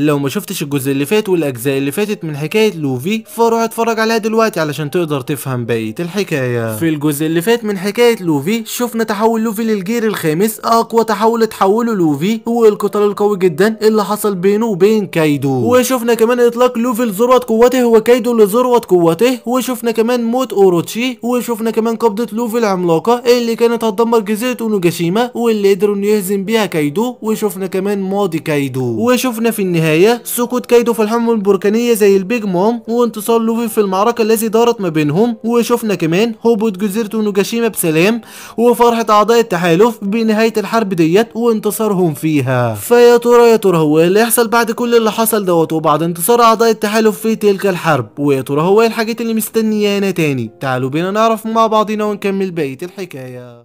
لو ما شفتش الجزء اللي فات والاجزاء اللي فاتت من حكايه لوفي فروح اتفرج عليها دلوقتي علشان تقدر تفهم بقيه الحكايه في الجزء اللي فات من حكايه لوفي شفنا تحول لوفي للجير الخامس اقوى تحول اتحوله لوفي والقتال القوي جدا اللي حصل بينه وبين كايدو وشفنا كمان اطلاق لوفي لذروه قوته وكايدو لذروه قوته وشفنا كمان موت اوروتشي وشفنا كمان قبضه لوفي العملاقه اللي كانت هتدمر جزيره اونوجاشيما واللي قدروا انه يهزم بيها كايدو وشفنا كمان ماضي كايدو وشفنا في النهايه النهاية سقوط كايدو في الحمم البركانية زي البيج مام وانتصار لوفي في المعركة التي دارت ما بينهم وشفنا كمان هبوط جزيرة نوجاشيما بسلام وفرحة أعضاء التحالف بنهاية الحرب ديت وانتصارهم فيها فيا ترى يا ترى هو اللي يحصل بعد كل اللي حصل دوت وبعد انتصار أعضاء التحالف في تلك الحرب ويا ترى هو الحاجات اللي مستنيانا تاني تعالوا بينا نعرف مع بعضنا ونكمل بقية الحكاية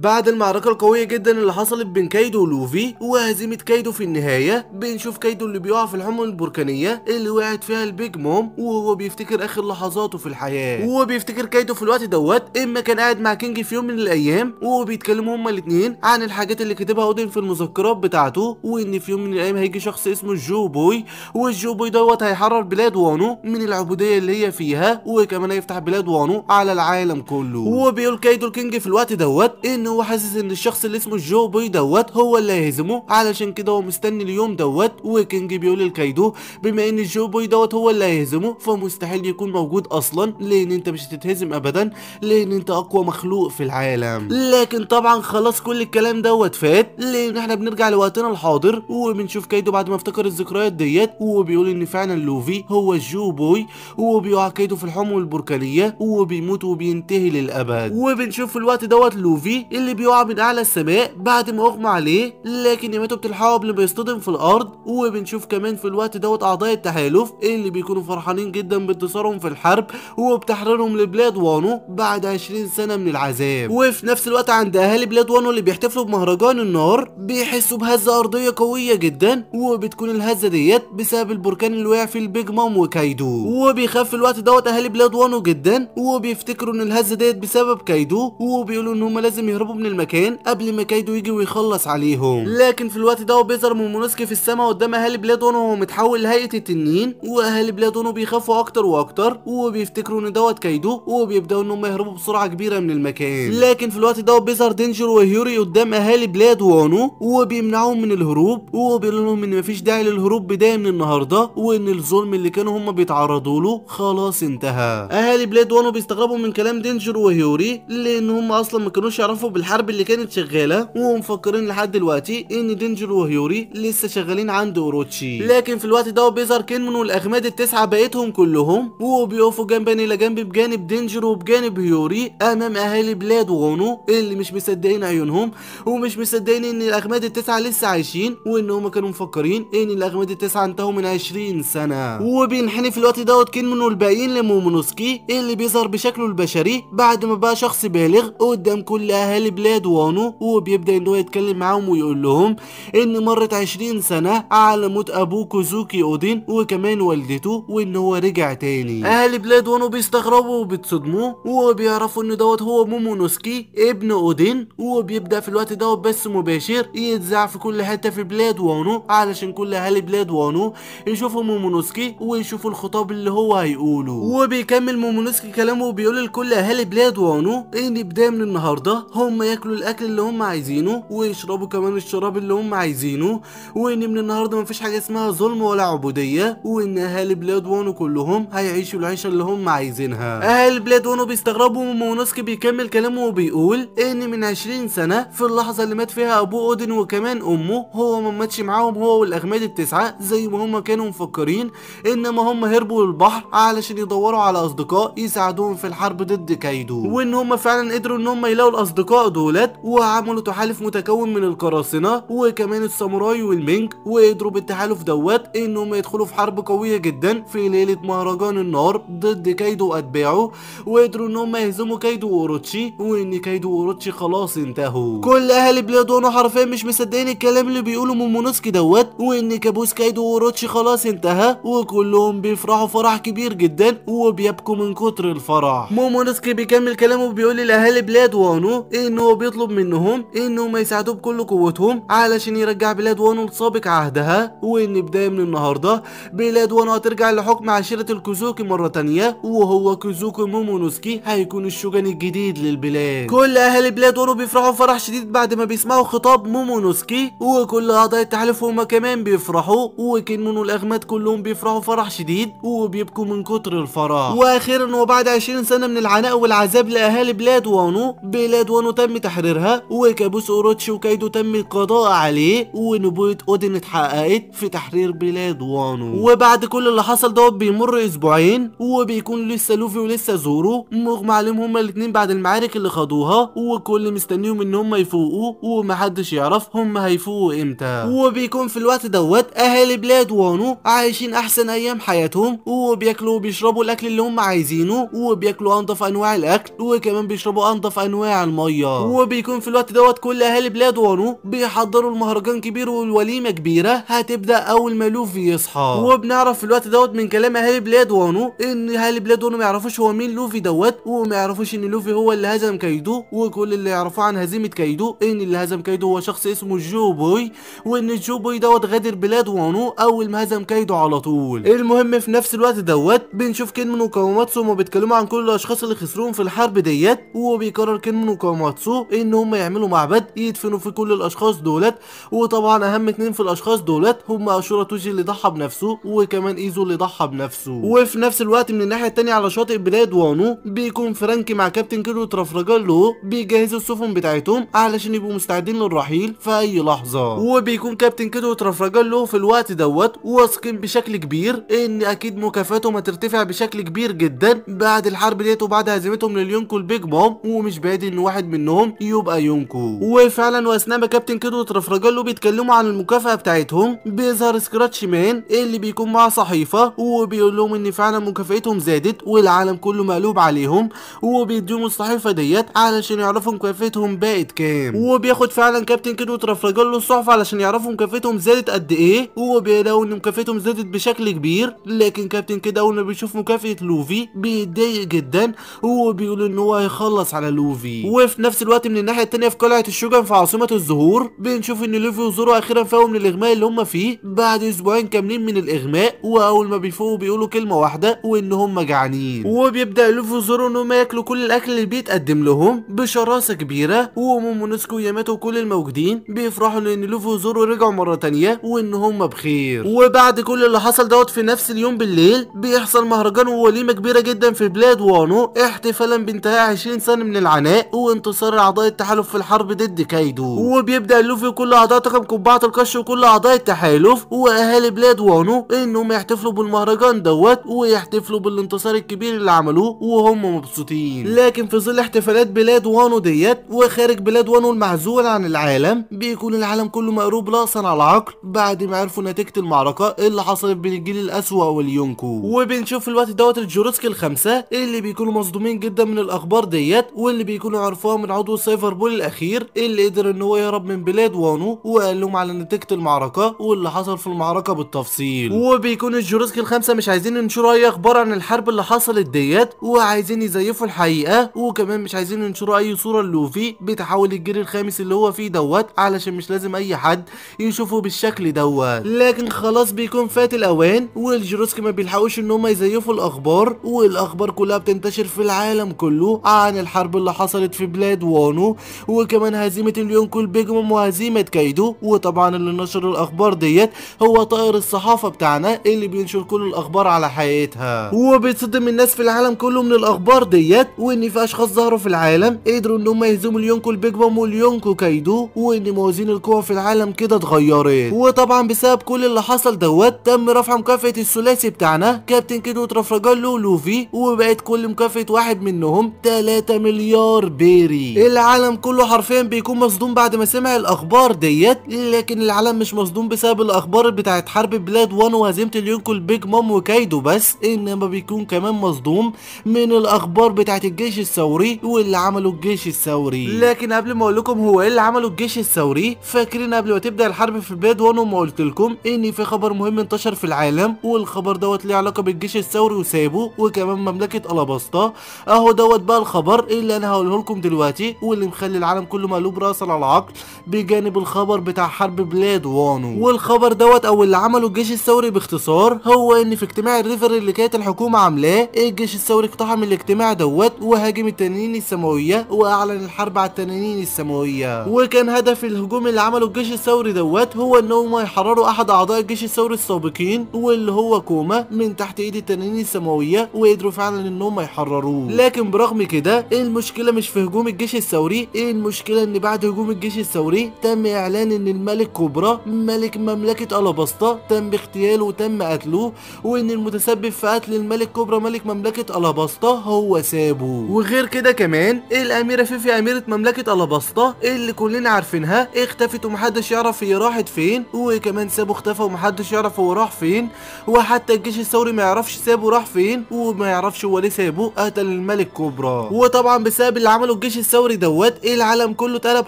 بعد المعركة القوية جدا اللي حصلت بين كايدو ولوفي وهزيمة كايدو في النهاية بنشوف كايدو اللي بيقع في الحمم البركانية اللي وقعت فيها البيج موم وهو بيفتكر آخر لحظاته في الحياة وهو بيفتكر كايدو في الوقت دوت إما كان قاعد مع كينج في يوم من الأيام وهو بيتكلموا هما الاتنين عن الحاجات اللي كاتبها أودين في المذكرات بتاعته وإن في يوم من الأيام هيجي شخص اسمه الجو بوي والجو بوي دوت هيحرر بلاد وانو من العبودية اللي هي فيها وكمان هيفتح بلاد وانو على العالم كله وهو بيقول كايدو لكينج في الوقت دوت إن هو حاسس ان الشخص اللي اسمه جو بوي دوت هو اللي هيهزمه علشان كده هو مستني اليوم دوت وكينج بيقول لكايدو بما ان جو بوي دوت هو اللي هيهزمه فمستحيل يكون موجود اصلا لان انت مش هتتهزم ابدا لان انت اقوى مخلوق في العالم لكن طبعا خلاص كل الكلام دوت فات لان احنا بنرجع لوقتنا الحاضر وبنشوف كايدو بعد ما افتكر الذكريات ديت وبيقول ان فعلا لوفي هو جو بوي وبيقع كايدو في الحمم البركانيه وبيموت وبينتهي للابد وبنشوف في الوقت دوت لوفي اللي بيقع من اعلى السماء بعد ما اغمى عليه لكن يماته بتلحقه قبل ما يصطدم في الارض وبنشوف كمان في الوقت دوت اعضاء التحالف اللي بيكونوا فرحانين جدا بانتصارهم في الحرب وبتحريرهم لبلاد وانو بعد 20 سنه من العذاب وفي نفس الوقت عند اهالي بلاد وانو اللي بيحتفلوا بمهرجان النار بيحسوا بهزه ارضيه قويه جدا وبتكون الهزه ديت بسبب البركان اللي وقع فيه البيج مام وكايدو وبيخاف في الوقت دوت اهالي بلاد وانو جدا وبيفتكروا ان الهزه ديت بسبب كايدو وبيقولوا ان هم لازم يهربوا من المكان قبل ما كايدو يجي ويخلص عليهم لكن في الوقت ده بيظهر مومونوسكي في السماء قدام اهالي بلاد اونو وهو متحول لهيئه التنين واهالي بلاد اونو بيخافوا اكتر واكتر وبيفتكروا ان دوت كايدو وبيبداوا ان هم يهربوا بسرعه كبيره من المكان لكن في الوقت ده بيظهر دينجر وهيوري قدام اهالي بلاد وانو وبيمنعوهم من الهروب وبيقول لهم ان مفيش داعي للهروب بدايه من النهارده وان الظلم اللي كانوا هم بيتعرضوا له خلاص انتهى اهالي بلاد وانو بيستغربوا من كلام دينجر وهيوري لان هم اصلا ما كانوش يعرفوا يعرفوا بالحرب اللي كانت شغاله ومفكرين لحد دلوقتي ان دينجر وهيوري لسه شغالين عند اوروتشي لكن في الوقت ده بيظهر كينمون والاغماد التسعه بقيتهم كلهم وبيقفوا جنبان الى جنب بجانب دينجر وبجانب هيوري امام اهالي بلاد وونو اللي مش مصدقين عيونهم ومش مصدقين ان الاغماد التسعه لسه عايشين وان هم كانوا مفكرين ان الاغماد التسعه انتهوا من 20 سنه وبينحني في الوقت دوت كينمون والباقيين لمومونوسكي اللي بيظهر بشكله البشري بعد ما بقى شخص بالغ قدام كل اهالي بلاد وانو وبيبدا ان هو يتكلم معاهم ويقول لهم ان مرت 20 سنه على موت ابوه كوزوكي اودين وكمان والدته وان هو رجع تاني اهل بلاد وانو بيستغربوا وبيتصدموا وبيعرفوا ان دوت هو مومونوسكي ابن اودين وبيبدا في الوقت دوت بس مباشر يتذاع في كل حته في بلاد وانو علشان كل اهالي بلاد وانو يشوفوا مومونوسكي ويشوفوا الخطاب اللي هو هيقوله وبيكمل مومونوسكي كلامه وبيقول لكل اهالي بلاد وانو ان بدايه من النهارده هو هم ياكلوا الاكل اللي هم عايزينه ويشربوا كمان الشراب اللي هم عايزينه وان من النهارده مفيش حاجه اسمها ظلم ولا عبوديه وان اهالي بلاد وانو كلهم هيعيشوا العيشه اللي هم عايزينها اهالي بلاد وانو بيستغربوا ومونسكي بيكمل كلامه وبيقول ان من 20 سنه في اللحظه اللي مات فيها ابوه اودن وكمان امه هو ما ماتش معاهم هو والاغماد التسعه زي ما هم كانوا مفكرين انما هم هربوا للبحر علشان يدوروا على اصدقاء يساعدوهم في الحرب ضد كايدو وان هم فعلا قدروا ان هم يلاقوا الاصدقاء دولت وعملوا تحالف متكون من القراصنة وكمان الساموراي والمينج وقدروا بالتحالف دوت إنهم يدخلوا في حرب قوية جدا في ليلة مهرجان النار ضد كايدو وأتباعه وقدروا إنهم يهزموا كايدو اوروتشي وإن كايدو اوروتشي خلاص انتهوا كل أهل بلادونو حرفيا مش مصدقين الكلام اللي بيقوله مومونوسكي دوت وإن كابوس كايدو اوروتشي خلاص انتهى وكلهم بيفرحوا فرح كبير جدا وبيبكوا من كتر الفرح مومونوسكي بيكمل كلامه بيقول لأهالي بلاد وانو انه بيطلب منهم انهم يساعدوه بكل قوتهم علشان يرجع بلاد وانو لسابق عهدها وان بدايه من النهارده بلاد وانو هترجع لحكم عشيره الكوزوكي مره ثانيه وهو كوزوكي مومونوسكي هيكون الشوجن الجديد للبلاد كل اهالي بلاد وانو بيفرحوا فرح شديد بعد ما بيسمعوا خطاب مومونوسكي وكل اعضاء التحالف هما كمان بيفرحوا وكنمونو الاغماد كلهم بيفرحوا فرح شديد وبيبكوا من كتر الفرح واخيرا وبعد 20 سنه من العناء والعذاب لاهالي بلاد وانو بلاد وانو تم تحريرها وكابوس اوروتشي وكايدو تم القضاء عليه ونبوة اودن اتحققت في تحرير بلاد وانو وبعد كل اللي حصل دوت بيمر اسبوعين وبيكون لسه لوفي ولسه زورو مغمى عليهم هما الاتنين بعد المعارك اللي خاضوها وكل مستنيهم ان هما يفوقوا ومحدش يعرف هما هيفوقوا امتى وبيكون في الوقت دوت اهالي بلاد وانو عايشين احسن ايام حياتهم وبياكلوا وبيشربوا الاكل اللي هم عايزينه وبياكلوا انضف انواع الاكل وكمان بيشربوا انضف انواع الميه وبيكون في الوقت دوت كل اهالي بلاد وانو بيحضروا المهرجان كبير والوليمه كبيره هتبدا اول ما لوفي يصحى آه. وبنعرف في الوقت دوت من كلام اهالي بلاد وانو ان اهالي بلاد وانو ما يعرفوش هو مين لوفي دوت وما يعرفوش ان لوفي هو اللي هزم كايدو وكل اللي يعرفوه عن هزيمه كايدو ان اللي هزم كايدو هو شخص اسمه جو بوي وان جوبوي بوي دوت غادر بلاد وانو اول ما هزم كايدو على طول المهم في نفس الوقت دوت بنشوف كين وكوماتسو ما بيتكلموا عن كل الاشخاص اللي خسروهم في الحرب ديت وبيكرر كين وكوماتسو ناقصوه ان هم يعملوا معبد يدفنوا فيه كل الاشخاص دولت وطبعا اهم اتنين في الاشخاص دولت هم اشورا توجي اللي ضحى بنفسه وكمان ايزو اللي ضحى بنفسه وفي نفس الوقت من الناحيه التانيه على شاطئ بلاد وانو بيكون فرانكي مع كابتن كيرو ترافراجال له بيجهزوا السفن بتاعتهم علشان يبقوا مستعدين للرحيل في اي لحظه وبيكون كابتن كيرو ترافراجال له في الوقت دوت واثقين بشكل كبير ان اكيد مكافاتهم هترتفع بشكل كبير جدا بعد الحرب ديت وبعد هزيمتهم لليونكو البيج بوم ومش بعيد ان واحد من منهم يبقى يونكو وفعلا واثناء ما كابتن كيدو وترفرجالو بيتكلموا عن المكافاه بتاعتهم بيظهر سكراتش مان اللي بيكون معاه صحيفه وبيقول لهم ان فعلا مكافاتهم زادت والعالم كله مقلوب عليهم وبيديهم الصحيفه ديت علشان يعرفوا مكافاتهم بقت كام وبياخد فعلا كابتن كيدو وترفرجالو الصحف علشان يعرفوا مكافاتهم زادت قد ايه وبيلاقوا ان مكافاتهم زادت بشكل كبير لكن كابتن كده اول ما بيشوف مكافاه لوفي بيتضايق جدا وبيقول ان هو هيخلص على لوفي وفي نفس الوقت من الناحيه الثانيه في قلعه الشوجن في عاصمه الزهور بنشوف ان لوفي وزورو اخيرا فاقوا من الاغماء اللي هم فيه بعد اسبوعين كاملين من الاغماء واول ما بيفوقوا بيقولوا كلمه واحده وان هم جعانين وبيبدا لوفي وزورو ان هم ياكلوا كل الاكل اللي بيتقدم لهم بشراسه كبيره ومومونسكو وياماتو وكل الموجودين بيفرحوا ان لوفي وزورو رجعوا مره ثانيه وان هم بخير وبعد كل اللي حصل دوت في نفس اليوم بالليل بيحصل مهرجان ووليمه كبيره جدا في بلاد وانو احتفالا بانتهاء 20 سنه من العناء وانتصار يصر أعضاء التحالف في الحرب ضد كايدو وبيبدأ اللوفي كل أعضاء طاقم قبعة القش وكل أعضاء التحالف وأهالي بلاد وانو إنهم يحتفلوا بالمهرجان دوت ويحتفلوا بالانتصار الكبير اللي عملوه وهم مبسوطين لكن في ظل احتفالات بلاد وانو ديت وخارج بلاد وانو المعزول عن العالم بيكون العالم كله مقروب رأسا على العقل بعد ما عرفوا نتيجة المعركة اللي حصلت بين الجيل الأسوأ واليونكو وبنشوف في الوقت دوت الجوروسكي الخمسة اللي بيكونوا مصدومين جدا من الأخبار ديت واللي بيكونوا عرفوها من من عضو بول الاخير اللي قدر ان هو يهرب من بلاد وانو وقال لهم على نتيجه المعركه واللي حصل في المعركه بالتفصيل وبيكون الجورسكي الخمسه مش عايزين ينشروا اي اخبار عن الحرب اللي حصلت ديت وعايزين يزيفوا الحقيقه وكمان مش عايزين ينشروا اي صوره لوفي بتحاول الجيل الخامس اللي هو فيه دوت علشان مش لازم اي حد يشوفه بالشكل دوت لكن خلاص بيكون فات الاوان والجروسكي ما بيلحقوش ان هم يزيفوا الاخبار والاخبار كلها بتنتشر في العالم كله عن الحرب اللي حصلت في بلاد عودة وانو وكمان هزيمة اليونكو البيجمم وهزيمة كايدو وطبعا اللي نشر الأخبار ديت هو طائر الصحافة بتاعنا اللي بينشر كل الأخبار على حقيقتها وبيتصدم الناس في العالم كله من الأخبار ديت وإن في أشخاص ظهروا في العالم قدروا إن هم يهزموا اليونكو البيجمم واليونكو كايدو وإن موازين القوى في العالم كده اتغيرت وطبعا بسبب كل اللي حصل دوت تم رفع مكافأة الثلاثي بتاعنا كابتن كيدو ترافراجالو لوفي وبقت كل مكافأة واحد منهم 3 مليار بيري إيه؟ العالم كله حرفيا بيكون مصدوم بعد ما سمع الاخبار ديت لكن العالم مش مصدوم بسبب الاخبار بتاعه حرب بلاد وان وهزيمه اليونكل بيج مام وكايدو بس انما بيكون كمان مصدوم من الاخبار بتاعه الجيش الثوري واللي عمله الجيش الثوري لكن قبل ما اقول لكم هو ايه اللي عمله الجيش الثوري فاكرين قبل ما تبدا الحرب في بلاد وان وما قلت لكم ان في خبر مهم انتشر في العالم والخبر دوت ليه علاقه بالجيش الثوري وسابه وكمان مملكه الاباستا اهو دوت بقى الخبر اللي انا هقوله لكم دلوقتي دلوقتي واللي مخلي العالم كله مقلوب راسا على العقل بجانب الخبر بتاع حرب بلاد وانو والخبر دوت او اللي عمله الجيش الثوري باختصار هو ان في اجتماع الريفر اللي كانت الحكومه عاملاه الجيش الثوري اقتحم الاجتماع دوت وهاجم التنانين السماويه واعلن الحرب على التنانين السماويه وكان هدف الهجوم اللي عمله الجيش الثوري دوت هو ان هم يحرروا احد اعضاء الجيش الثوري السابقين واللي هو كوما من تحت ايد التنانين السماويه وقدروا فعلا ان هم يحرروه لكن برغم كده المشكله مش في هجوم الجيش الجيش الثوري ايه المشكله ان بعد هجوم الجيش الثوري تم اعلان ان الملك كوبرا ملك مملكه الابسطه تم اغتياله وتم قتله وان المتسبب في قتل الملك كوبرا ملك مملكه الابسطه هو سابو وغير كده كمان ايه الاميره فيفي اميره مملكه الابسطه ايه اللي كلنا عارفينها ايه اختفت ومحدش يعرف هي راحت فين وكمان سابو اختفى ومحدش يعرف هو راح فين وحتى الجيش الثوري ما يعرفش سابو راح فين وما يعرفش هو ليه سابو قتل الملك كوبرا وطبعا بسبب اللي عمله الجيش الثوري دوت العالم كله اتقلب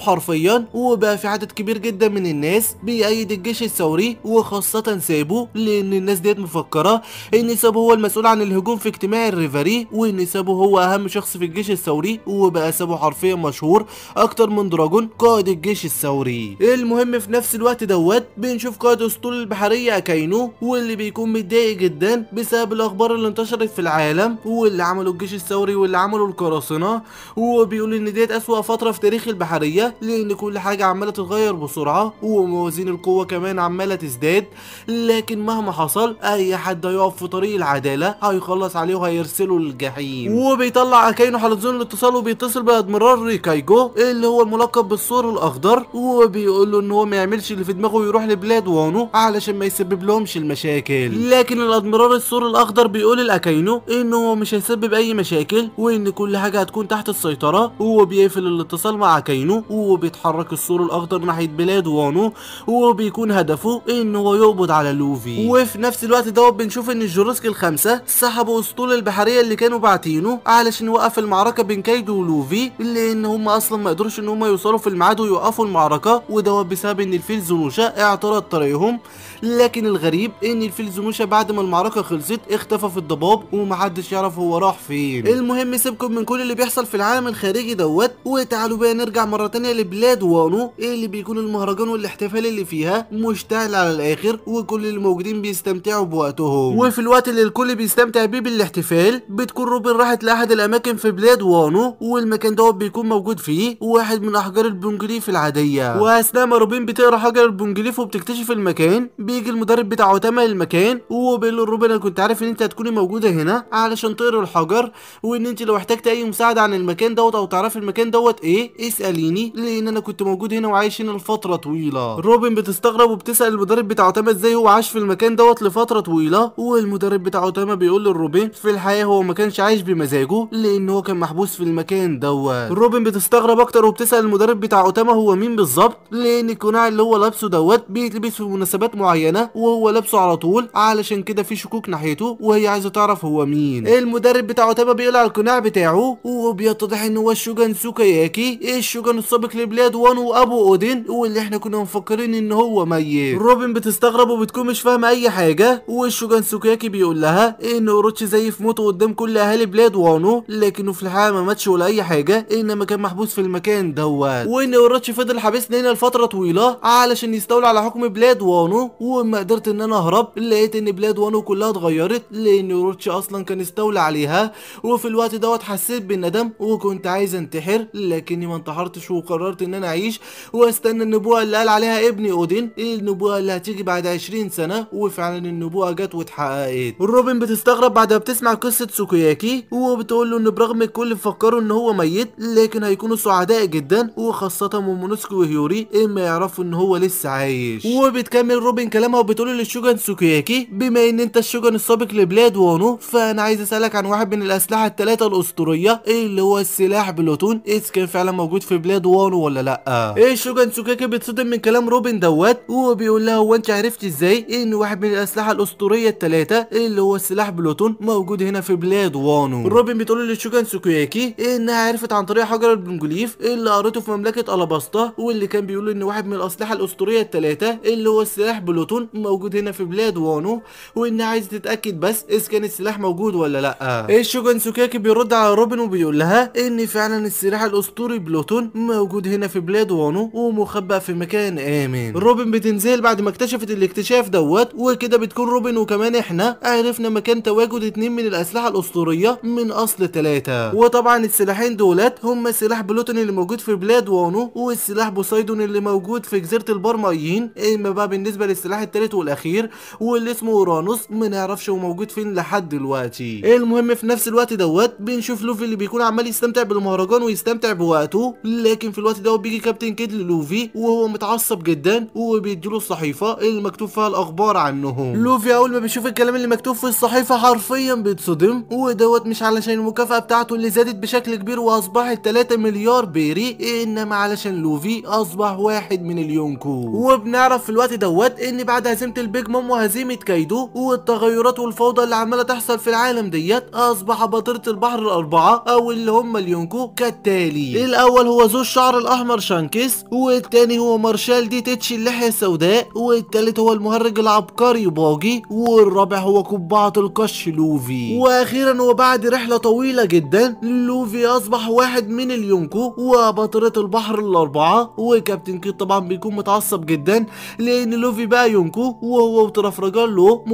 حرفيا وبقى في عدد كبير جدا من الناس بيأيد الجيش الثوري وخاصة سابو لأن الناس ديت مفكرة إن سابو هو المسؤول عن الهجوم في اجتماع الريفاري وإن سابو هو أهم شخص في الجيش الثوري وبقى سابو حرفيا مشهور أكتر من دراجون قائد الجيش الثوري المهم في نفس الوقت دوت بنشوف قائد أسطول البحرية أكاينو واللي بيكون متضايق جدا بسبب الأخبار اللي انتشرت في العالم واللي عملوا الجيش الثوري واللي عملوا القراصنة وبيقول إن ديت اسوأ فتره في تاريخ البحريه لان كل حاجه عماله تتغير بسرعه وموازين القوه كمان عماله تزداد لكن مهما حصل اي حد هيقف في طريق العداله هيخلص عليه وهيرسله للجحيم وبيطلع اكاينو حلزون الاتصال وبيتصل بادميرال ريكايجو اللي هو الملقب بالسور الاخضر وبيقول له ان هو ما يعملش اللي في دماغه ويروح لبلاد وانو علشان ما يسبب لهمش المشاكل لكن الادميرال السور الاخضر بيقول لاكاينو ان هو مش هيسبب اي مشاكل وان كل حاجه هتكون تحت السيطره وبيقفل الاتصال مع كاينو وبيتحرك السور الاخضر ناحيه بلاد وانو وبيكون هدفه ان هو يقبض على لوفي وفي نفس الوقت دوت بنشوف ان الجورسك الخمسه سحبوا اسطول البحريه اللي كانوا باعتينه علشان يوقف المعركه بين كايدو ولوفي لان هم اصلا ما قدروش ان هم يوصلوا في الميعاد ويوقفوا المعركه ودوت بسبب ان الفيل زنوشا اعترض طريقهم لكن الغريب ان الفيل زنوشا بعد ما المعركه خلصت اختفى في الضباب ومحدش يعرف هو راح فين المهم سيبكم من كل اللي بيحصل في العالم الخارجي دوت دوت وتعالوا بقى نرجع مره ثانيه لبلاد وانو إيه اللي بيكون المهرجان والاحتفال اللي فيها مشتعل على الاخر وكل الموجودين بيستمتعوا بوقتهم وفي الوقت اللي الكل بيستمتع بيه بالاحتفال بتكون روبن راحت لاحد الاماكن في بلاد وانو والمكان دوت بيكون موجود فيه واحد من احجار البونجليف العاديه واثناء ما روبن بتقرا حجر البونجليف وبتكتشف المكان بيجي المدرب بتاع اوتاما للمكان وبيقول له روبن انا كنت عارف ان انت هتكوني موجوده هنا علشان تقرا الحجر وان انت لو احتجت اي مساعده عن المكان دوت او تعرفي المكان دوت ايه اساليني لان انا كنت موجود هنا وعايش هنا لفتره طويله روبن بتستغرب وبتسال المدرب بتاع اوتاما ازاي هو عاش في المكان دوت لفتره طويله والمدرب بتاع اوتاما بيقول لروبن في الحقيقه هو ما كانش عايش بمزاجه لان هو كان محبوس في المكان دوت روبن بتستغرب اكتر وبتسال المدرب بتاع اوتاما هو مين بالظبط لان القناع اللي هو لابسه دوت بيتلبس في مناسبات معينه وهو لابسه على طول علشان كده في شكوك ناحيته وهي عايزه تعرف هو مين المدرب بتاع اوتاما بيقلع القناع بتاعه وبيتضح ان هو الشوجن سانسوكا ياكي الشوجان السابق لبلاد وان وابو اودين واللي احنا كنا مفكرين ان هو ميت روبن بتستغرب وبتكون مش فاهمه اي حاجه والشوجان سوكياكي بيقول لها ان اوروتشي زي في موته قدام كل اهالي بلاد وانو لكنه في الحقيقه ما ماتش ولا اي حاجه انما كان محبوس في المكان دوت وان اوروتشي فضل حابسني هنا لفتره طويله علشان يستولى على حكم بلاد وانو وما قدرت ان انا اهرب لقيت ان بلاد وانو كلها اتغيرت لان اوروتشي اصلا كان استولى عليها وفي الوقت دوت حسيت بالندم وكنت عايز انتحر السحر لكني ما انتحرتش وقررت ان انا اعيش واستنى النبوة اللي قال عليها ابني اودين النبوة اللي هتيجي بعد 20 سنة وفعلا النبوة جت واتحققت روبن بتستغرب بعد ما بتسمع قصة سوكياكي وبتقول له ان برغم الكل فكروا ان هو ميت لكن هيكونوا سعداء جدا وخاصة مومونوسكي وهيوري اما يعرفوا ان هو لسه عايش وبتكمل روبن كلامها وبتقول للشوجن سوكياكي بما ان انت الشوجن السابق لبلاد وانو فانا عايز اسالك عن واحد من الاسلحة الثلاثة الاسطورية اللي هو السلاح بلوتون يقولون ايس كان فعلا موجود في بلاد وانو ولا لا ايه شوجن سوكاكي بيتصدم من كلام روبن دوت وهو بيقول لها هو انت عرفت ازاي ان واحد من الاسلحه الاسطوريه الثلاثه اللي هو سلاح بلوتون موجود هنا في بلاد وانو روبن بتقول لشوجان سوكاكي انها عرفت عن طريق حجر البنجليف اللي قريته في مملكه الاباستا واللي كان بيقول ان واحد من الاسلحه الاسطوريه الثلاثه اللي هو سلاح بلوتون موجود هنا في بلاد وانو وانها عايزه تتاكد بس اذا كان السلاح موجود ولا لا ايه شوجن سوكاكي بيرد على روبن وبيقول لها ان فعلا السلاح الاسطوري بلوتون موجود هنا في بلاد وانو ومخبأ في مكان امن روبن بتنزل بعد ما اكتشفت الاكتشاف دوت وكده بتكون روبن وكمان احنا عرفنا مكان تواجد اتنين من الاسلحه الاسطوريه من اصل ثلاثه وطبعا السلاحين دولت هما سلاح بلوتون اللي موجود في بلاد وانو والسلاح بوسايدون اللي موجود في جزيره البرمايين اما بقى بالنسبه للسلاح الثالث والاخير واللي اسمه اورانوس ما نعرفش هو موجود فين لحد دلوقتي المهم في نفس الوقت دوت بنشوف لوفي اللي بيكون عمال يستمتع بالمهرجان الحصان ويستمتع بوقته لكن في الوقت ده بيجي كابتن كيد للوفي وهو متعصب جدا وبيديله الصحيفه اللي مكتوب فيها الاخبار عنهم لوفي اول ما بيشوف الكلام اللي مكتوب في الصحيفه حرفيا بيتصدم ودوت مش علشان المكافاه بتاعته اللي زادت بشكل كبير واصبحت 3 مليار بيري انما علشان لوفي اصبح واحد من اليونكو وبنعرف في الوقت دوت ان بعد هزيمه البيج مام وهزيمه كايدو والتغيرات والفوضى اللي عماله تحصل في العالم ديت اصبح بطيره البحر الاربعه او اللي هم اليونكو التالي الاول هو ذو الشعر الاحمر شانكس والتاني هو مارشال دي تيتش اللحية السوداء والتالت هو المهرج العبقري باجي والرابع هو قبعة القش لوفي واخيرا وبعد رحلة طويلة جدا لوفي اصبح واحد من اليونكو وبطلة البحر الاربعة وكابتن كيد طبعا بيكون متعصب جدا لان لوفي بقى يونكو وهو وترفرجان له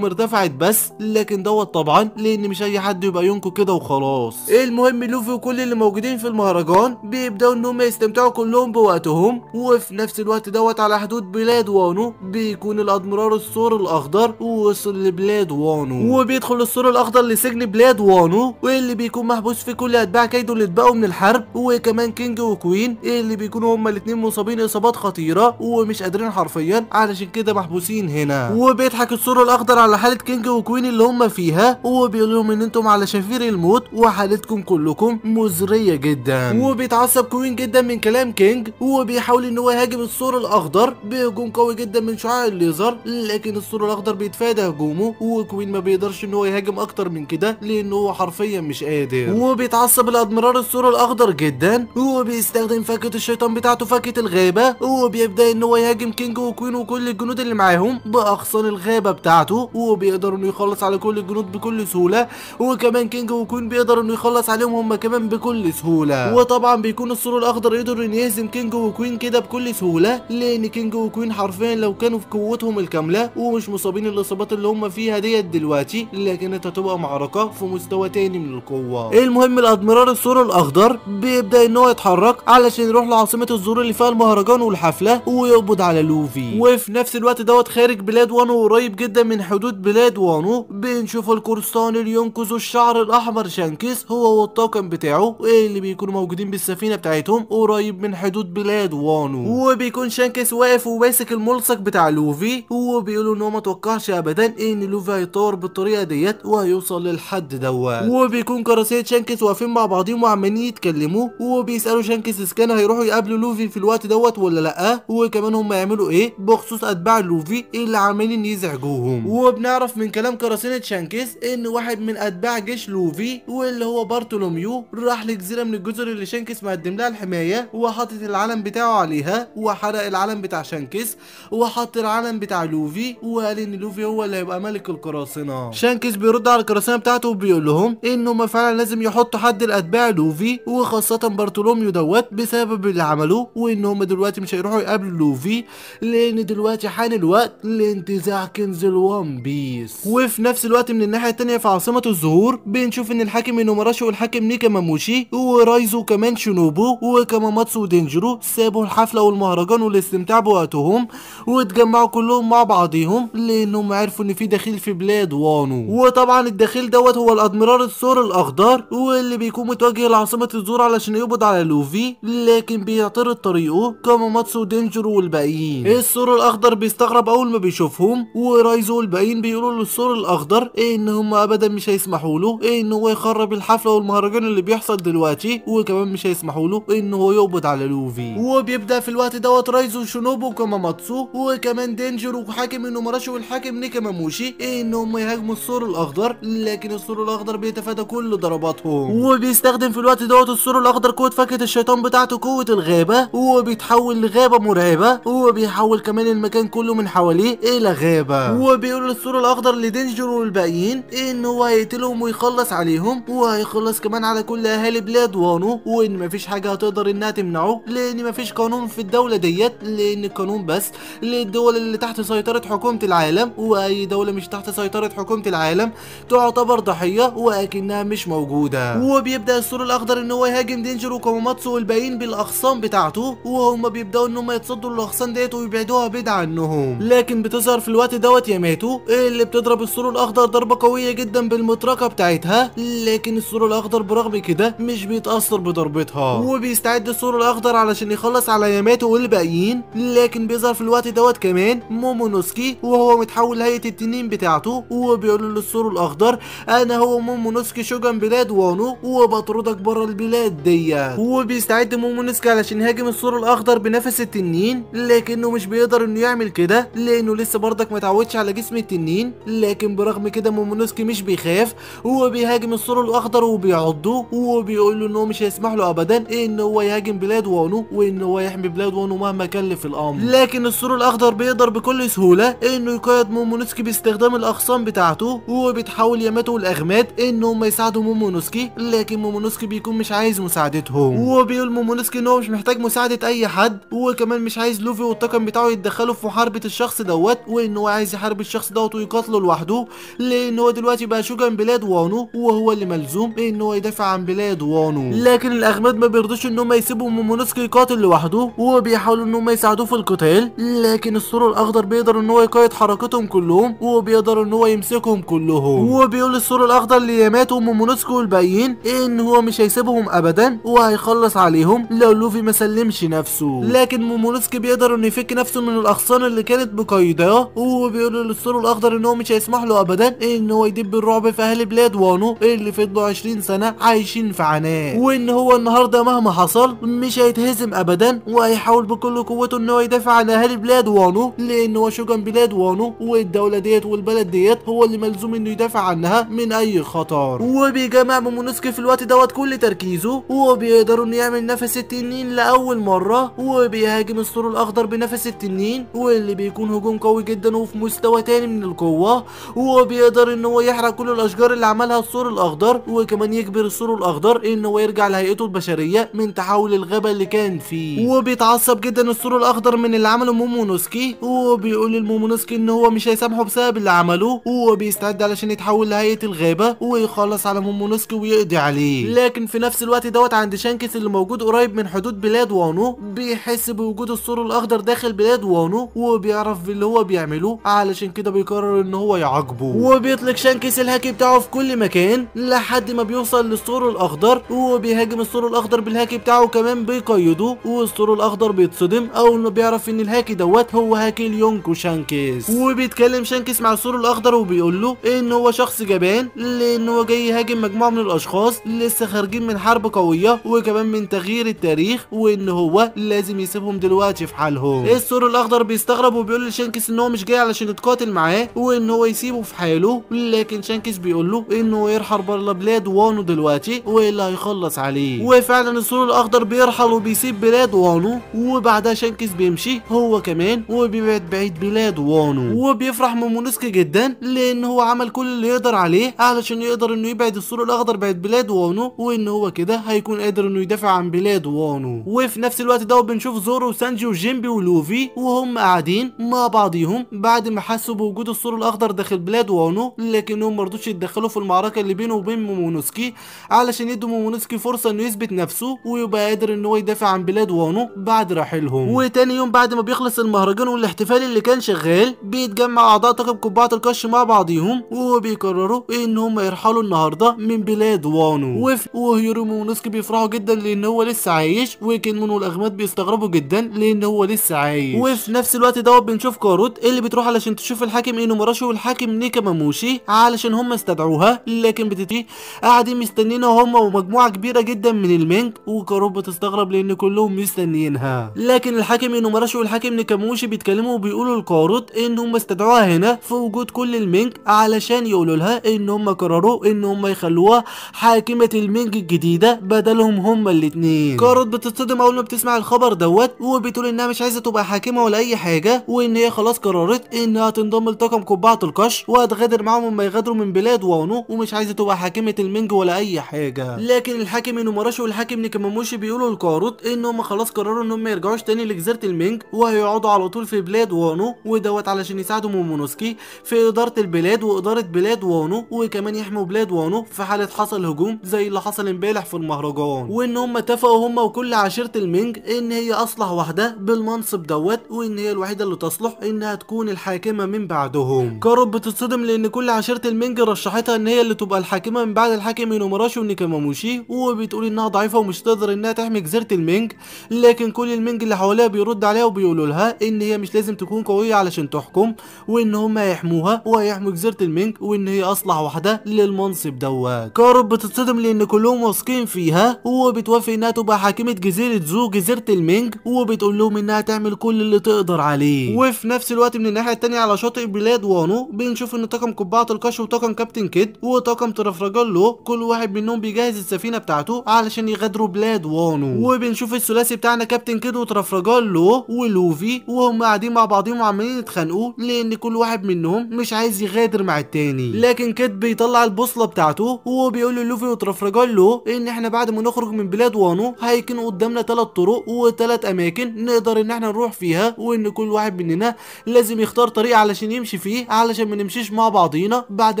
ارتفعت بس لكن دوت طبعا لان مش اي حد يبقى يونكو كده وخلاص المهم لوفي وكل اللي موجودين موجودين في المهرجان بيبداوا ان هم يستمتعوا كلهم بوقتهم وفي نفس الوقت دوت على حدود بلاد وانو بيكون الادمرار السور الاخضر ووصل لبلاد وانو وبيدخل السور الاخضر لسجن بلاد وانو واللي بيكون محبوس في كل اتباع كايدو اللي اتبقوا من الحرب وكمان كينج وكوين اللي بيكونوا هما الاثنين مصابين اصابات خطيره ومش قادرين حرفيا علشان كده محبوسين هنا وبيضحك السور الاخضر على حاله كينج وكوين اللي هم فيها وبيقول لهم ان انتم على شفير الموت وحالتكم كلكم مزريه قوية جدا وبيتعصب كوين جدا من كلام كينج وبيحاول ان هو يهاجم السور الاخضر بهجوم قوي جدا من شعاع الليزر لكن السور الاخضر بيتفادى هجومه وكوين ما بيقدرش ان هو يهاجم اكتر من كده لان هو حرفيا مش قادر وبيتعصب الادمرار السور الاخضر جدا وبيستخدم فاكهة الشيطان بتاعته فاكهة الغابة وبيبدا ان هو يهاجم كينج وكوين وكل الجنود اللي معاهم باغصان الغابة بتاعته وبيقدر انه يخلص على كل الجنود بكل سهولة وكمان كينج وكوين بيقدر انه يخلص عليهم هم كمان بكل بسهوله وطبعا بيكون السور الاخضر يقدر ان يهزم كينج وكوين كده بكل سهوله لان كينج وكوين حرفيا لو كانوا في قوتهم الكامله ومش مصابين الاصابات اللي هم فيها ديت دلوقتي لكن هتبقى معركه في مستوى تاني من القوه المهم الادميرال السور الاخضر بيبدا ان هو يتحرك علشان يروح لعاصمه الزور اللي فيها المهرجان والحفله ويقبض على لوفي وفي نفس الوقت دوت خارج بلاد وانو قريب جدا من حدود بلاد وانو بنشوف القرصان اللي ينقذ الشعر الاحمر شانكس هو والطاقم بتاعه إيه اللي بيكونوا موجودين بالسفينه بتاعتهم قريب من حدود بلاد وانو وبيكون شانكس واقف وماسك الملصق بتاع لوفي وبيقولوا ان هو ما توقعش ابدا ان لوفي هيتطور بالطريقه ديت وهيوصل للحد دوت وبيكون كراسيه شانكس واقفين مع بعضهم وعمالين يتكلموا وبيسالوا شانكس اذا كان هيروحوا يقابلوا لوفي في الوقت دوت ولا لا وكمان هم يعملوا ايه بخصوص اتباع لوفي اللي عمالين يزعجوهم وبنعرف من كلام كراسينة شانكس ان واحد من اتباع جيش لوفي واللي هو بارتولوميو راح لجزيره جزيره من الجزر اللي شانكس مقدم لها الحمايه وحاطط العلم بتاعه عليها وحرق العلم بتاع شانكس وحط العلم بتاع لوفي وقال ان لوفي هو اللي هيبقى ملك القراصنه شانكس بيرد على القراصنه بتاعته وبيقول لهم ان هما فعلا لازم يحطوا حد لاتباع لوفي وخاصه بارتولوميو دوت بسبب اللي عملوه وان دلوقتي مش هيروحوا يقابلوا لوفي لان دلوقتي حان الوقت لانتزاع كنز الوان بيس وفي نفس الوقت من الناحيه الثانيه في عاصمه الزهور بنشوف ان الحاكم انومراشي والحاكم نيكا ماموشي ورايزو كمان شينوبو وكاماماتسو ودينجرو سابوا الحفلة والمهرجان والاستمتاع بوقتهم واتجمعوا كلهم مع بعضيهم لانهم عرفوا ان في دخيل في بلاد وانو وطبعا الدخيل دوت هو الادميرال الثور الاخضر واللي بيكون متوجه لعاصمة الزور علشان يقبض على لوفي لكن بيعترض طريقه كاماماتسو ودينجرو والباقيين الثور الاخضر بيستغرب اول ما بيشوفهم ورايزو والباقيين بيقولوا للثور الاخضر ان هم ابدا مش هيسمحوا له ان هو يخرب الحفلة والمهرجان اللي بيحصل دلوقتي دلوقتي وكمان مش هيسمحوا له ان هو يقبض على لوفي وبيبدا في الوقت دوت رايزو شونوبو وكاماماتسو وكمان دينجر وحاكم انوماراشي والحاكم نيكاماموشي ان هم يهاجموا السور الاخضر لكن السور الاخضر بيتفادى كل ضرباتهم وبيستخدم في الوقت دوت السور الاخضر قوه فاكهه الشيطان بتاعته قوه الغابه وبيتحول لغابه مرعبه وبيحول كمان المكان كله من حواليه الى غابه وبيقول للسور الاخضر لدينجر والباقيين ان هو هيقتلهم ويخلص عليهم وهيخلص كمان على كل اهالي بلاد وانو وإن مفيش حاجة هتقدر إنها تمنعه لأن مفيش قانون في الدولة ديت لأن القانون بس للدول اللي تحت سيطرة حكومة العالم وأي دولة مش تحت سيطرة حكومة العالم تعتبر ضحية وأكنها مش موجودة وبيبدأ السور الأخضر إن هو يهاجم دينجر وكوماتسو والباقيين بالأخصام بتاعته وهم بيبدأوا إن هم يتصدوا للاغصان ديت ويبعدوها بعيد عنهم لكن بتظهر في الوقت دوت ياماتو اللي بتضرب السور الأخضر ضربة قوية جدا بالمطرقة بتاعتها لكن السور الأخضر برغم كده مش بيتأثر بضربتها وبيستعد السور الأخضر علشان يخلص على ياماتو والباقيين لكن بيظهر في الوقت دوت كمان مومونوسكي وهو متحول لهيئة التنين بتاعته وبيقول للسور الأخضر أنا هو مومونوسكي شوجن بلاد وانو وبطردك بره البلاد ديت وبيستعد مومونوسكي علشان يهاجم السور الأخضر بنفس التنين لكنه مش بيقدر إنه يعمل كده لأنه لسه برضك متعودش على جسم التنين لكن برغم كده مومونوسكي مش بيخاف وبيهاجم السور الأخضر وبيعضه وبيقول له ان هو مش هيسمح له ابدا إيه ان هو يهاجم بلاد وانو وان هو يحمي بلاد وانو مهما كلف الامر لكن السور الاخضر بيقدر بكل سهوله إيه انه يقيد مومونوسكي باستخدام الاخصام بتاعته وهو بيتحاول ياماتو والاغماد ان إيه هم يساعدوا مومونوسكي لكن مومونوسكي بيكون مش عايز مساعدتهم وهو بيقول مومونوسكي ان هو مش محتاج مساعده اي حد وكمان مش عايز لوفي والطاقم بتاعه يتدخلوا في محاربه الشخص دوت وان هو عايز يحارب الشخص دوت ويقاتله لوحده لان هو دلوقتي بقى شجن بلاد وانو وهو اللي ملزوم ان هو يدافع عن بلاد وانو سلطانه لكن الاغماد ما بيرضوش ان هم يسيبوا مومونوسكي يقاتل لوحده وبيحاولوا ان هم يساعدوه في القتال لكن الثور الاخضر بيقدر ان هو يقايد حركتهم كلهم وبيقدر ان هو يمسكهم كلهم وبيقول للثور الاخضر ليامات ومومونوسكي والباقيين ان هو مش هيسيبهم ابدا وهيخلص عليهم لو لوفي ما سلمش نفسه لكن مومونوسكي بيقدر انه يفك نفسه من الاغصان اللي كانت مقيداه وبيقول للثور الاخضر ان هو مش هيسمح له ابدا ان هو يدب الرعب في اهل بلاد وانو اللي فضلوا 20 سنه عايشين في عناء وان هو النهارده مهما حصل مش هيتهزم ابدا وهيحاول بكل قوته ان هو يدافع عن اهالي بلاد وانو لان هو شجن بلاد وانو والدوله ديت والبلد ديت هو اللي ملزوم انه يدافع عنها من اي خطر وبيجمع مومونوسكي في الوقت دوت كل تركيزه وبيقدر انه يعمل نفس التنين لاول مره وبيهاجم السور الاخضر بنفس التنين واللي بيكون هجوم قوي جدا وفي مستوى تاني من القوه وبيقدر ان هو يحرق كل الاشجار اللي عملها السور الاخضر وكمان يجبر السور الاخضر ان هو يرجع لهيئته البشريه من تحول الغابه اللي كان فيه وبيتعصب جدا السور الاخضر من اللي عمله مومونوسكي وبيقول لمومونوسكي ان هو مش هيسامحه بسبب اللي عمله وبيستعد علشان يتحول لهيئه الغابه ويخلص على مومونوسكي ويقضي عليه لكن في نفس الوقت دوت عند شانكس اللي موجود قريب من حدود بلاد وانو بيحس بوجود السور الاخضر داخل بلاد وانو وبيعرف اللي هو بيعمله علشان كده بيقرر ان هو يعاقبه وبيطلق شانكس الهاكي بتاعه في كل مكان لحد ما بيوصل للسور الاخضر وبيهاجم الثور الاخضر بالهاكي بتاعه كمان بيقيده والثور الاخضر بيتصدم اول ما بيعرف ان الهاكي دوت هو هاكي اليونكو شانكس وبيتكلم شانكس مع الثور الاخضر وبيقول له ان هو شخص جبان لان هو جاي يهاجم مجموعه من الاشخاص لسه خارجين من حرب قويه وكمان من تغيير التاريخ وان هو لازم يسيبهم دلوقتي في حالهم الثور الاخضر بيستغرب وبيقول لشانكس ان هو مش جاي علشان يتقاتل معاه وان هو يسيبه في حاله لكن شانكس بيقول له انه يرحل بره بلاد وانو دلوقتي والا يخلص عليه وفعلا الثور الاخضر بيرحل وبيسيب بلاد وانو وبعدها شانكس بيمشي هو كمان وبيبعد بعيد بلاد وانو وبيفرح مومونوسكي جدا لان هو عمل كل اللي يقدر عليه علشان يقدر انه يبعد الثور الاخضر بعيد بلاد وانو وان هو كده هيكون قادر انه يدافع عن بلاد وانو وفي نفس الوقت ده بنشوف زورو وسانجي وجيمبي ولوفي وهم قاعدين مع بعضيهم بعد ما حسوا بوجود الثور الاخضر داخل بلاد وانو لكنهم مرضوش يتدخلوا في المعركه اللي بينه وبين مومونوسكي علشان يدوا مونسكي فرصه انه يثبت نفسه ويبقى قادر ان هو يدافع عن بلاد وانو بعد رحيلهم وتاني يوم بعد ما بيخلص المهرجان والاحتفال اللي كان شغال بيتجمع اعضاء طاقم قبعه القش مع بعضيهم وبيقرروا ان هم يرحلوا النهارده من بلاد وانو وهيرو وهيرومي مونسكي بيفرحوا جدا لان هو لسه عايش وكينمون والاغماد بيستغربوا جدا لان هو لسه عايش وفي نفس الوقت دوت بنشوف كاروت اللي بتروح علشان تشوف الحاكم مراشو والحاكم نيكاماموشي علشان هم استدعوها لكن بتتي قاعدين مستنينا هم ومجموعه مجموعة كبيرة جدا من المينج وكاروب بتستغرب لان كلهم مستنيينها لكن الحاكم انومراشي والحاكم نكاموشي بيتكلموا وبيقولوا لكاروت ان هم استدعوها هنا في وجود كل المينج علشان يقولوا لها ان هم قرروا ان هم يخلوها حاكمة المينج الجديدة بدلهم هم الاتنين كاروت بتتصدم اول ما بتسمع الخبر دوت وبتقول انها مش عايزة تبقى حاكمة ولا اي حاجة وان هي خلاص قررت انها تنضم لطاقم قبعة القش وهتغادر معاهم لما يغادروا من بلاد وانو ومش عايزة تبقى حاكمة المينج ولا اي حاجة لكن لكن الحاكم انوموراشي والحاكم نيكاماموشي بيقولوا لكاروت ان هم خلاص قرروا ان هم ما يرجعوش تاني لجزيره المينج وهيقعدوا على طول في بلاد وانو ودوت علشان يساعدوا مومونوسكي في اداره البلاد واداره بلاد وانو وكمان يحموا بلاد وانو في حاله حصل هجوم زي اللي حصل امبارح في المهرجان وان هم اتفقوا هم وكل عشيره المينج ان هي اصلح واحده بالمنصب دوت وان هي الوحيده اللي تصلح انها تكون الحاكمه من بعدهم كاروت بتتصدم لان كل عشيره المينج رشحتها ان هي اللي تبقى الحاكمه من بعد الحاكم انوموراشي ونيكاماموشي وبتقول انها ضعيفه ومش تقدر انها تحمي جزيره المينج لكن كل المينج اللي حواليها بيرد عليها وبيقولوا لها ان هي مش لازم تكون قويه علشان تحكم وان هما هيحموها وهيحموا جزيره المينج وان هي اصلح واحده للمنصب دوت كارب بتتصدم لان كلهم واثقين فيها وبتوافق انها تبقى حاكمه جزيره زو جزيره المينج وبتقول لهم انها تعمل كل اللي تقدر عليه وفي نفس الوقت من الناحيه التانية على شاطئ بلاد وانو بنشوف ان طاقم قبعه القش وطاقم كابتن كيد وطاقم ترفرجان له كل واحد منهم بيجهز السفينه السفينه بتاعته علشان يغادروا بلاد وانو وبنشوف الثلاثي بتاعنا كابتن كيد وترافراجالو ولوفي وهم قاعدين مع بعضهم وعمالين يتخانقوا لان كل واحد منهم مش عايز يغادر مع التاني لكن كيد بيطلع البوصله بتاعته وهو بيقول للوفي وترافراجالو ان احنا بعد ما نخرج من بلاد وانو هيكون قدامنا ثلاث طرق وثلاث اماكن نقدر ان احنا نروح فيها وان كل واحد مننا لازم يختار طريق علشان يمشي فيه علشان ما نمشيش مع بعضينا بعد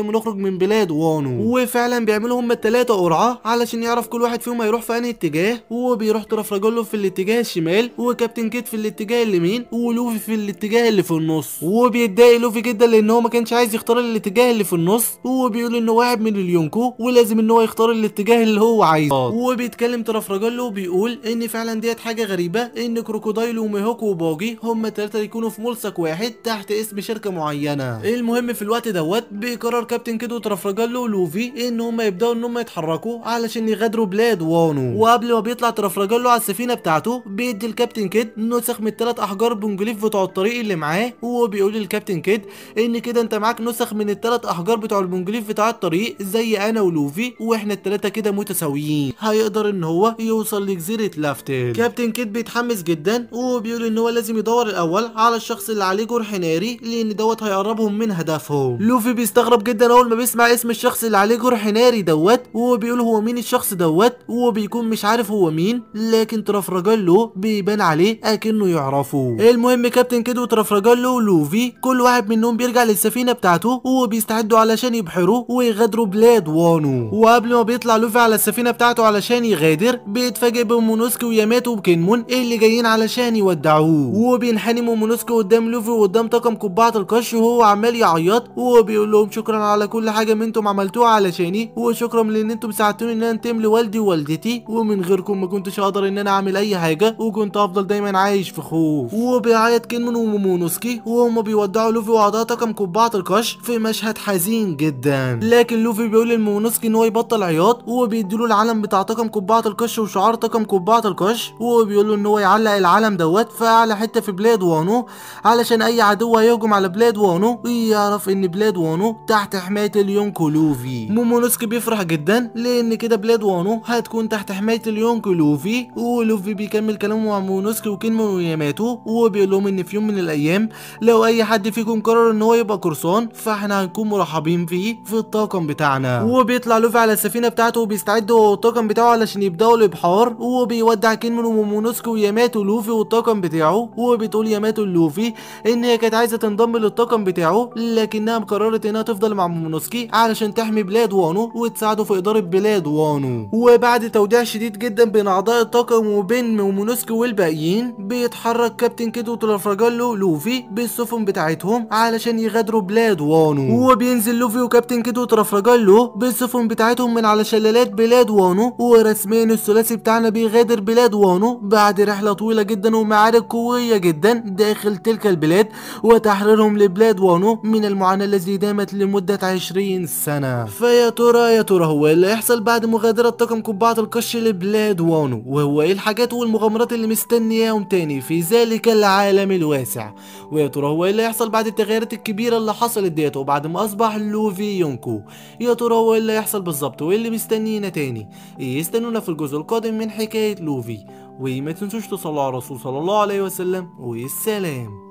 ما نخرج من بلاد وانو وفعلا بيعملوا هما الثلاثه قرعه علشان عشان يعرف كل واحد فيهم هيروح في انهي اتجاه وبيروح بيروح طرف رجله في الاتجاه الشمال وكابتن كيد في الاتجاه اليمين ولوفي في الاتجاه اللي في النص وبيتضايق لوفي جدا لان هو ما كانش عايز يختار الاتجاه اللي في النص وبيقول بيقول ان واحد من اليونكو ولازم ان هو يختار الاتجاه اللي هو عايزه آه. وبيتكلم طرف رجله وبيقول ان فعلا ديت حاجه غريبه ان كروكودايل وميهوكو وباجي هم التلاته يكونوا في ملصق واحد تحت اسم شركه معينه المهم في الوقت دوت بيقرر كابتن كيد وطرف رجله ولوفي ان هم يبداوا ان هم يتحركوا علشان ان يغادروا بلاد وانو وقبل ما بيطلع ترفرجان له على السفينه بتاعته بيدي الكابتن كيد نسخ من الثلاث احجار بونجليف بتوع الطريق اللي معاه وبيقول للكابتن كيد ان كده انت معاك نسخ من الثلاث احجار بتوع البونجليف بتاع الطريق زي انا ولوفي واحنا الثلاثه كده متساويين هيقدر ان هو يوصل لجزيره لافتيل كابتن كيد بيتحمس جدا وبيقول ان هو لازم يدور الاول على الشخص اللي عليه جرح ناري لان دوت هيقربهم من هدفهم لوفي بيستغرب جدا اول ما بيسمع اسم الشخص اللي عليه جرح ناري دوت وبيقول هو مين الشخص دوت هو بيكون مش عارف هو مين لكن ترفرجالو بيبان عليه اكنه يعرفه المهم كابتن كيد وترفرجالو ولوفي كل واحد منهم بيرجع للسفينه بتاعته وهو بيستعدوا علشان يبحروا ويغادروا بلاد وانو وقبل ما بيطلع لوفي على السفينه بتاعته علشان يغادر بيتفاجئ بمونوسكي وياماتو وكينمون اللي جايين علشان يودعوه وبينحني مونوسكي قدام لوفي وقدام طاقم قبعه القش وهو عمال يعيط وهو بيقول لهم شكرا على كل حاجه انتم عملتوها علشاني وشكرا لان انتم ساعدتوني ان انا خدمتم لوالدي ووالدتي ومن غيركم ما كنتش هقدر ان انا اعمل اي حاجه وكنت افضل دايما عايش في خوف وبيعيط كينمون ومومونوسكي وهم بيودعوا لوفي واعضاء طاقم قبعه القش في مشهد حزين جدا لكن لوفي بيقول لمومونوسكي ان هو يبطل عياط وبيديله العلم بتاع طاقم قبعه القش وشعار طاقم قبعه القش وبيقول له ان هو يعلق العلم دوت في اعلى حته في بلاد وانو علشان اي عدو هيهجم على بلاد وانو يعرف ان بلاد وانو تحت حمايه اليونكو لوفي مومونوسكي بيفرح جدا لان كده بلاد وانو هتكون تحت حماية اليونك لوفي ولوفي بيكمل كلامه مع مونوسكي وكينمو وياماتو وبيقول لهم ان في يوم من الايام لو اي حد فيكم قرر ان هو يبقى قرصان فاحنا هنكون مرحبين فيه في الطاقم بتاعنا وبيطلع لوفي على السفينة بتاعته وبيستعد هو والطاقم بتاعه علشان يبدأوا الابحار وبيودع كينمو ومونوسكي وياماتو لوفي والطاقم بتاعه وبتقول ياماتو لوفي ان هي كانت عايزة تنضم للطاقم بتاعه لكنها قررت انها تفضل مع مونوسكي علشان تحمي بلاد وانو وتساعده في ادارة بلاد وانو كانوا وبعد توديع شديد جدا بين اعضاء الطاقم وبين مومونوسكي والباقيين بيتحرك كابتن كيدو وتلافراجالو لوفي بالسفن بتاعتهم علشان يغادروا بلاد وانو وبينزل لوفي وكابتن كيدو وتلافراجالو بالسفن بتاعتهم من على شلالات بلاد وانو ورسميا الثلاثي بتاعنا بيغادر بلاد وانو بعد رحله طويله جدا ومعارك قويه جدا داخل تلك البلاد وتحريرهم لبلاد وانو من المعاناه التي دامت لمده 20 سنه فيا ترى يا ترى هو اللي هيحصل بعد مغادرة قادرة الطاقم قبعة القش لبلاد وانو وهو ايه الحاجات والمغامرات اللي مستنياهم تاني في ذلك العالم الواسع ويا ترى هو ايه اللي هيحصل بعد التغيرات الكبيرة اللي حصلت ديت وبعد ما اصبح لوفي يونكو يا ترى هو ايه اللي هيحصل بالظبط وايه اللي مستنينا تاني ايه يستنونا في الجزء القادم من حكاية لوفي وما تنسوش تصلوا على الرسول صلى الله عليه وسلم والسلام